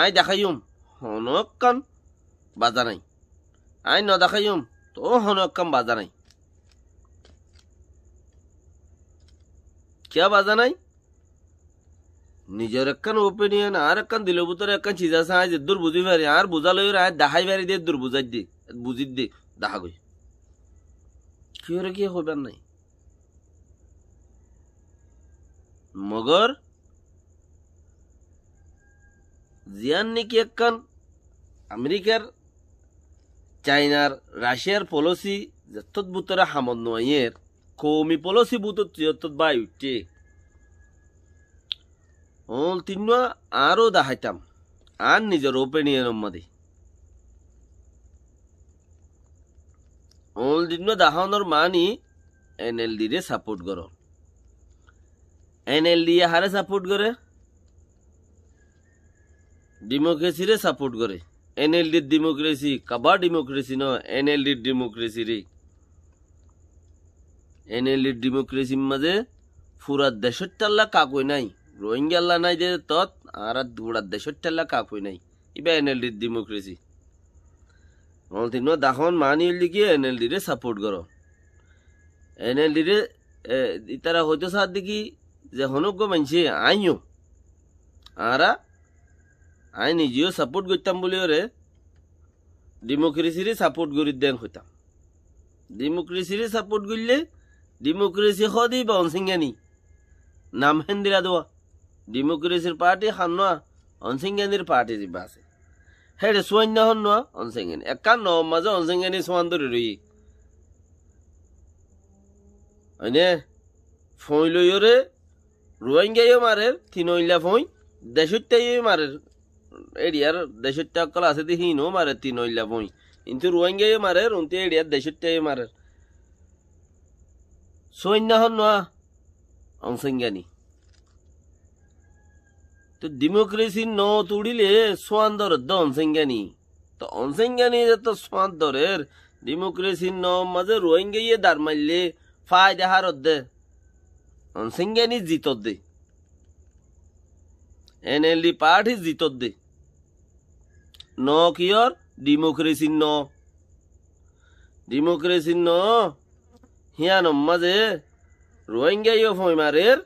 I দেখাইম হনকান বাজা নাই I ন দেখাইম তো হনকান বাজা নাই কে বাজা নাই নিজের একখান ওপিনিয়ন আর একখান দিল ভিতরে একখান চিজ আছে আজ দূর বুঝি পারি আর লই আর দেখাই পারি দিয়ে দূর বুঝাই দি বুঝি দি দেখা গই কি হরে কি হবেন নাই মগর জিয়ান জিয়ান্নিকি একখান আমেরিকার চাইনার রাশিয়ার পলিসি যত বুতরা হামদ নয়ের কৌমি পলিসি বুতত চিরতত বাই উঠছে অল তিন আরও দাহাইতাম আর নিজের ওপেনিয়ন মাদে অল তিনুয়া দাহনের মানি এনএলডি রে সাপোর্ট করো এনএলডি হারে সাপোর্ট করে ডেমোক্রেসিরে সাপোর্ট করে এনএলডির ডেমোক্রেসি কাবা ডেমোক্রেসি ন এনএলডির ডেমোক্রেসি রে এনএলডির ডেমোক্রেসির মাঝে ফুরা দেশের টাল্লা কাকুই নাই রোহিঙ্গাল্লা নাই যে তৎ আর গুড়া দেশের টাল্লা কাকুই নাই ইবা এনএলডির ডেমোক্রেসি অন্তিম দাখন মানি লিখি এনএলডিরে সাপোর্ট করো এনএলডিরে তারা হয়তো সার দেখি যে হনুজ্ঞ মানছে আইও আরা আই নিজেও সাপোর্ট করতাম বলি ওরে ডেমোক্রেসিরই সাপোর্ট করি দেন হইতাম ডেমোক্রেসিরই সাপোর্ট করলে ডেমোক্রেসি সদি বনসিঙ্গানি নাম দিলা দেওয়া ডেমোক্রেসির পার্টি খান নয় অনসিঙ্গানির পার্টি দিবা আছে হেডে সুয়ান্য হন নয় অনসিংগানি একান ন মাঝে অনসিংগানি সোয়ান ধরে রই হয়নে ফঁই লইরে রোহিঙ্গাইও মারের থিনইলা ফই দেশত্যাইও মারের এরিয়ার দেশের টাকল আছে দি হিনও মারে তিন হইলা বই কিন্তু রোহিঙ্গাইও মারে রুনতে এরিয়ার দেশের টাই মারে সৈন্য হন নয় অংসঙ্গানি তো ডেমোক্রেসি ন তুড়িলে দর দ অনসেঙ্গানি তো যে তো দরের ডেমোক্রেসি ন মাঝে রোহিঙ্গাইয়ে দার মারলে ফায়দা হার দে অনসেঙ্গানি জিতত দে এনএলডি পার্টি জিতত দে ন কিয়র ডিমোক্রেসি ন ডিমোক্রেসি ন হিয়া নম্মাজে রোহিঙ্গা ইয় ফইমারের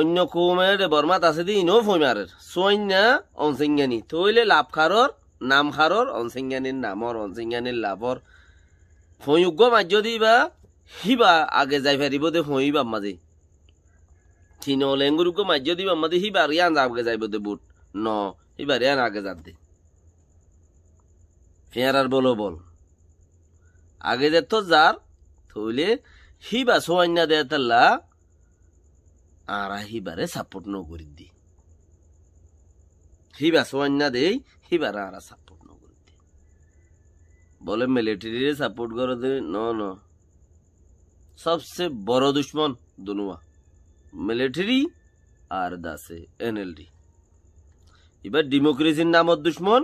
অন্য কৌমের বর্মাত আছে দি ইনো ফইমারের সৈন্যা অনসিংগানি থইলে লাভ খারর নাম খারর অনসিংগানির নামর অনসিংগানির লাভর ফইযোগ্য মাজ্য দিবা হিবা আগে যাই ফেরিব দে ফইবা মাজে চীন লেঙ্গুরুগ্য মাজ্য দিবা মাঝে হিবা রিয়ান আগে যাইব দে বুট ন এবার এর আগে যার দে আর বলো বল আগে যে তো যার থইলে হিবা সোয়ান্না দেয় তাল্লা আর হিবারে সাপোর্ট ন করি দি হিবা সোয়ান্না দেই হিবার আর সাপোর্ট ন করি দি বলে মিলিটারিরে সাপোর্ট করে দে ন ন সবচেয়ে বড় দুশ্মন দুনুয়া মিলিটারি আর দাসে এনএলডি এবার ডেমোক্রেসির নামত দুশ্মন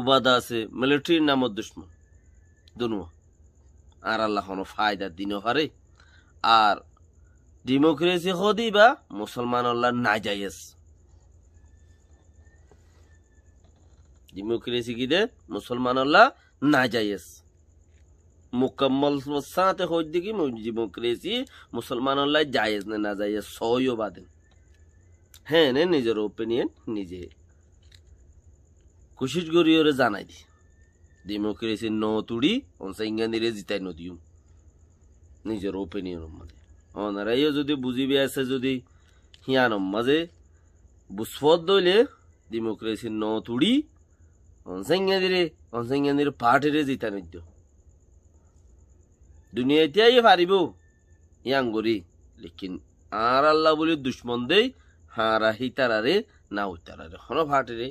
উবাদা আছে মিলিটারির নামত দুশ্মন দুনু আর আল্লাহ কোনো ফায়দা দিন হারে আর ডেমোক্রেসি হদি বা মুসলমান আল্লাহ না যাই ডেমোক্রেসি কি দে মুসলমান আল্লাহ না যাই মুকম্মল সাথে হইত দেখি ডেমোক্রেসি মুসলমান আল্লাহ যাই না যাই জায়েজ হ্যাঁ নিজের ওপিনিয়ন নিজে কোশিশ করি ওরে জানাই দি ডেমোক্রেসির ন তুড়ি অনসা ইংরানিরে জিতাই নদিও নিজের ওপিনিয়ন মানে অনারাইও যদি বুঝি আছে যদি হিয়ান যে বুসফত দইলে ডেমোক্রেসির ন তুড়ি অনসা ইংরানিরে অনসা পার্টিরে জিতাই নদ্য দুনিয়া এতিয়াই পারিব ইয়াং গরি লেকিন আর আল্লাহ বলি দুশ্মন দেই হারা হিতারারে না উতারারে হন ফাটিরে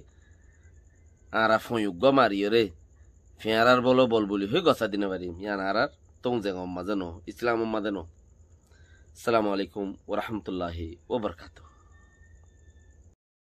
আরা ফয়ুগ মারিয়রে ফিয়ারার বলো বল বলি হয়ে গসা দিনে পারি ইয়ান আরার তং জেগা মাজানো ইসলাম মাদানো আসসালামু আলাইকুম ওরহমতুল্লাহি ওবরকাতু